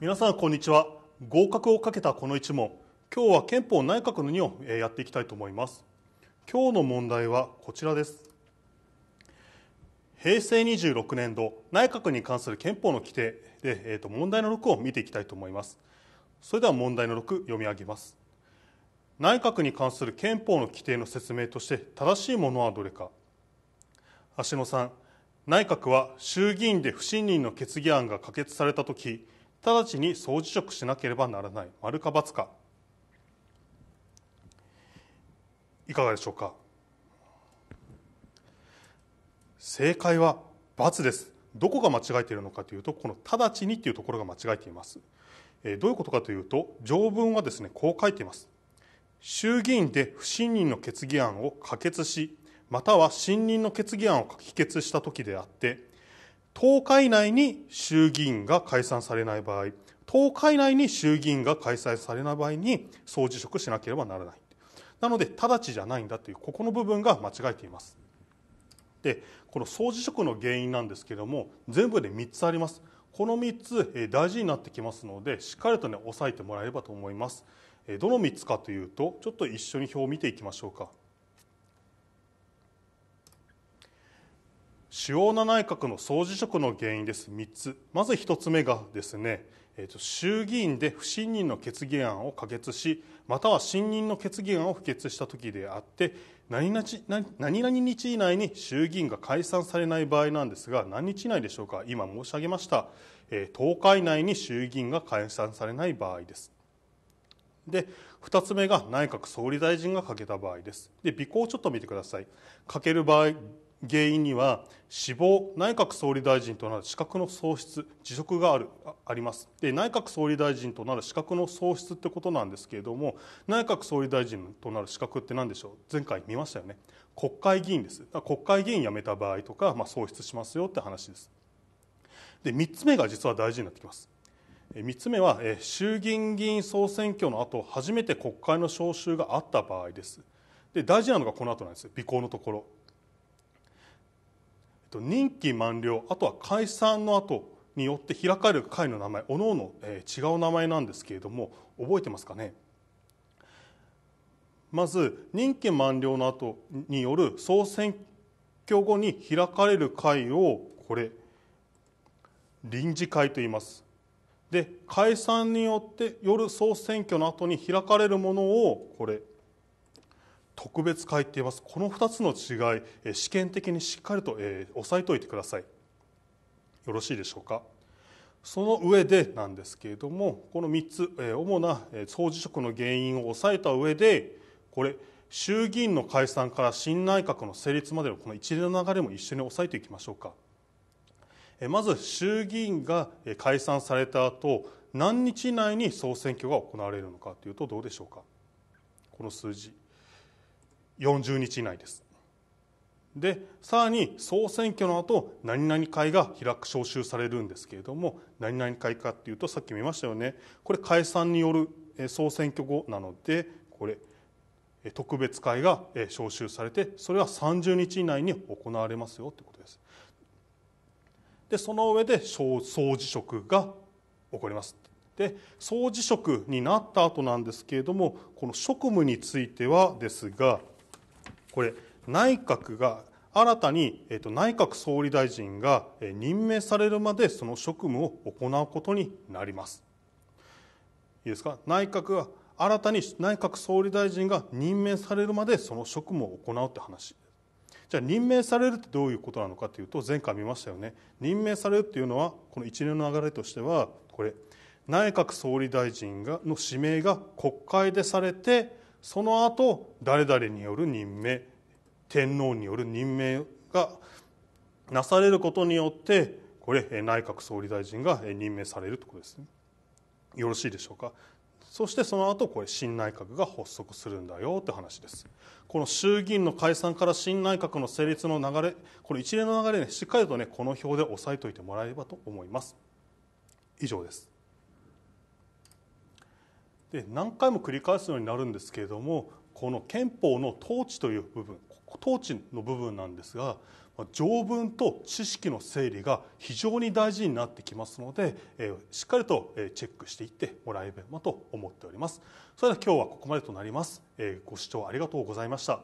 皆さんこんにちは合格をかけたこの1問今日は憲法内閣の2をやっていきたいと思います今日の問題はこちらです平成26年度内閣に関する憲法の規定で、えー、と問題の6を見ていきたいと思いますそれでは問題の6読み上げます内閣に関する憲法の規定の説明として正しいものはどれか芦野さん内閣は衆議院で不信任の決議案が可決されたとき直ちに総辞職しなければならない丸か×かいかがでしょうか正解は×ですどこが間違えているのかというとこの「直ちに」というところが間違えていますどういうことかというと条文はですねこう書いています衆議院で不信任の決議案を可決しまたは信任の決議案を否決した時であって10日以内に衆議院が解散されない場合、10日以内に衆議院が開催されない場合に総辞職しなければならない。なので、直ちじゃないんだという、ここの部分が間違えています。で、この総辞職の原因なんですけれども、全部で3つあります。この3つ、え大事になってきますので、しっかりとね、押さえてもらえればと思います。えどの3つかというと、ちょっと一緒に表を見ていきましょうか。主要な内閣の総辞職の原因です、3つ、まず1つ目がですね、えーと、衆議院で不信任の決議案を可決し、または信任の決議案を否決したときであって、何々何々日以内に衆議院が解散されない場合なんですが、何日以内でしょうか、今申し上げました、えー、10日以内に衆議院が解散されない場合です。で2つ目が内閣総理大臣が欠けた場合ですで尾行をちょっと見てくださいかける場合原因には死亡内閣総理大臣となる資格の喪失辞職があるありますで内閣総理大臣となる資格の喪失ってことなんですけれども内閣総理大臣となる資格って何でしょう前回見ましたよね国会議員です国会議員辞めた場合とか、まあ、喪失しますよって話ですで3つ目が実は大事になってきます3つ目は衆議院議員総選挙の後初めて国会の召集があった場合ですで大事なのがこの後なんです尾行のところ。任期満了あとは解散の後によって開かれる会の名前おのおの、え違う名前なんですけれども覚えてますかねまず任期満了の後による総選挙後に開かれる会をこれ臨時会と言いますで解散によってよる総選挙の後に開かれるものをこれ特別会っていますこの2つの違い試験的にしっかりと、え押さえておいてくださいよろしいでしょうかその上でなんですけれどもこの3つ、え主な総辞職の原因を抑えた上でこれ衆議院の解散から新内閣の成立までのこの一連の流れも一緒に押さえていきましょうかまず衆議院が解散された後何日以内に総選挙が行われるのかというとどうでしょうかこの数字40日以内ですでさらに総選挙の後何々会が開く招集されるんですけれども何々会かっていうとさっき見ましたよねこれ解散による総選挙後なのでこれ特別会が招集されてそれは30日以内に行われますよということですでその上で総辞職が起こりますで総辞職になった後なんですけれどもこの職務についてはですがこれ内閣が新たに、えー、と内閣総理大臣がえ任命されるまでその職務を行うことになりますいいですか内閣が新たに内閣総理大臣が任命されるまでその職務を行うって話じゃあ任命されるってどういうことなのかというと前回見ましたよね任命されるっていうのはこの一連の流れとしてはこれ内閣総理大臣がの指名が国会でされてその後誰々による任命天皇による任命がなされることによってこれ内閣総理大臣が任命されるということですね。よろしいでしょうかそしてその後これ新内閣が発足するんだよって話ですこの衆議院の解散から新内閣の成立の流れこれ一連の流れねしっかりとねこの表で押さえておいてもらえればと思います以上ですで何回も繰り返すようになるんですけれどもこの憲法の統治という部分統治の部分なんですが条文と知識の整理が非常に大事になってきますのでしっかりとチェックしていってもらえればと思っておりますそれでは今日はここまでとなりますご視聴ありがとうございました